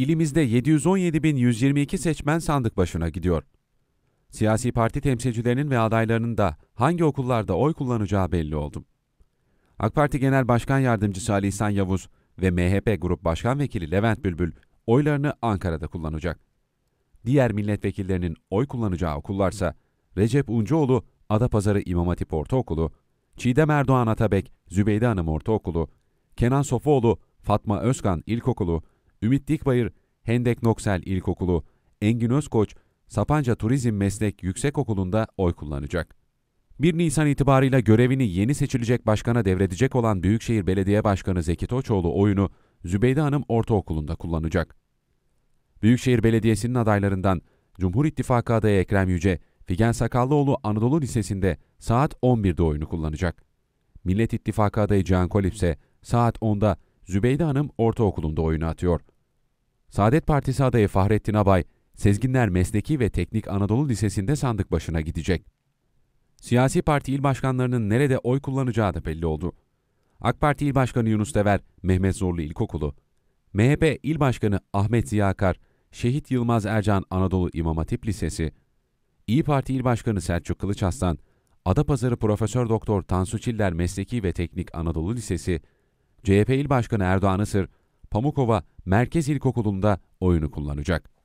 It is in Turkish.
ilimizde 717.122 seçmen sandık başına gidiyor. Siyasi parti temsilcilerinin ve adaylarının da hangi okullarda oy kullanacağı belli oldu. AK Parti Genel Başkan Yardımcısı Ali İhsan Yavuz ve MHP Grup Başkan Vekili Levent Bülbül oylarını Ankara'da kullanacak. Diğer milletvekillerinin oy kullanacağı okullarsa Recep Uncuoğlu Adapazarı İmam Hatip Ortaokulu, Çiğdem Erdoğan Atabek Zübeyde Hanım Ortaokulu, Kenan Sofuoğlu Fatma Özkan İlkokulu, Ümit Dikbayır, Hendek Noksel İlkokulu, Engin Özkoç, Sapanca Turizm Meslek Yüksekokulu'nda oy kullanacak. 1 Nisan itibarıyla görevini yeni seçilecek başkana devredecek olan Büyükşehir Belediye Başkanı Zeki Toçoğlu oyunu Zübeyde Hanım Ortaokulu'nda kullanacak. Büyükşehir Belediyesi'nin adaylarından Cumhur İttifakı adayı Ekrem Yüce, Figen Sakallıoğlu Anadolu Lisesi'nde saat 11'de oyunu kullanacak. Millet İttifakı adayı Can Kolip ise saat 10'da Zübeyde Hanım ortaokulunda oyunu atıyor. Saadet Partisi adayı Fahrettin Abay, Sezginler Mesleki ve Teknik Anadolu Lisesi'nde sandık başına gidecek. Siyasi parti il başkanlarının nerede oy kullanacağı da belli oldu. AK Parti İl Başkanı Yunus Dever, Mehmet Zorlu İlkokulu, MHP İl Başkanı Ahmet Ziyakar, Şehit Yılmaz Ercan Anadolu İmam Hatip Lisesi, İyi Parti İl Başkanı Selçuk Kılıçaslan, Adapazarı Profesör Doktor Tansu Çiller Mesleki ve Teknik Anadolu Lisesi CHP İl Başkanı Erdoğan Isır, Pamukova Merkez İlkokulu'nda oyunu kullanacak.